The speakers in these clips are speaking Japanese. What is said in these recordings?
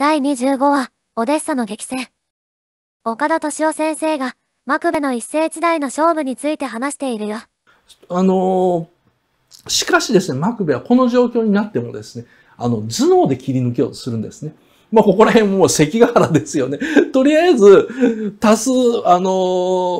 第25話、オデッサの激戦。岡田敏夫先生が、マクベの一世一代の勝負について話しているよ。あのー、しかしですね、マクベはこの状況になってもですね、あの、頭脳で切り抜けをするんですね。まあ、ここら辺も関ヶ原ですよね。とりあえず、多数、あの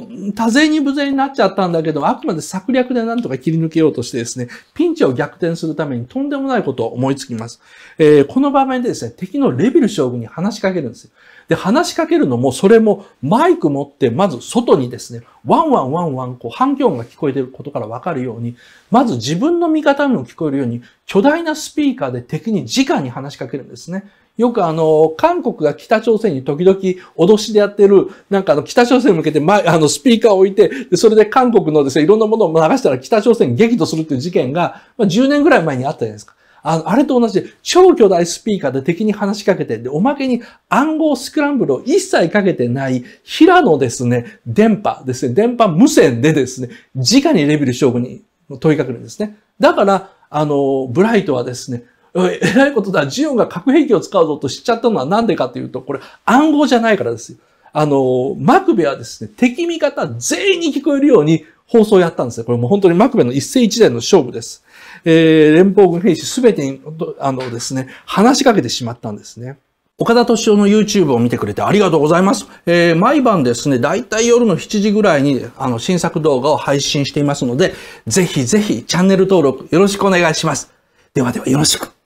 ー、多勢に無勢になっちゃったんだけど、あくまで策略でなんとか切り抜けようとしてですね、ピンチを逆転するためにとんでもないことを思いつきます。えー、この場面でですね、敵のレビル将軍に話しかけるんですよ。で、話しかけるのも、それもマイク持って、まず外にですね、ワンワンワンワン、こう反響音が聞こえてることからわかるように、まず自分の味方にも聞こえるように、巨大なスピーカーで敵に直に話しかけるんですね。よくあの、韓国が北朝鮮に時々脅しでやってる、なんかあの、北朝鮮に向けて、前、あの、スピーカーを置いて、で、それで韓国のですね、いろんなものを流したら北朝鮮に激怒するっていう事件が、まあ、10年ぐらい前にあったじゃないですか。あの、あれと同じで、超巨大スピーカーで敵に話しかけて、で、おまけに暗号スクランブルを一切かけてない平野ですね、電波ですね、電波無線でですね、直にレベル将軍に問いかけるんですね。だから、あの、ブライトはですね、えらいことだ、ジオンが核兵器を使うぞと知っちゃったのはなんでかというと、これ暗号じゃないからですよ。あの、マクベはですね、敵味方全員に聞こえるように放送をやったんですね。これもう本当にマクベの一世一代の勝負です。えー、連邦軍兵士すべてに、あのですね、話しかけてしまったんですね。岡田敏夫の YouTube を見てくれてありがとうございます。えー、毎晩ですね、だいたい夜の7時ぐらいに、あの、新作動画を配信していますので、ぜひぜひチャンネル登録よろしくお願いします。ではではよろしく。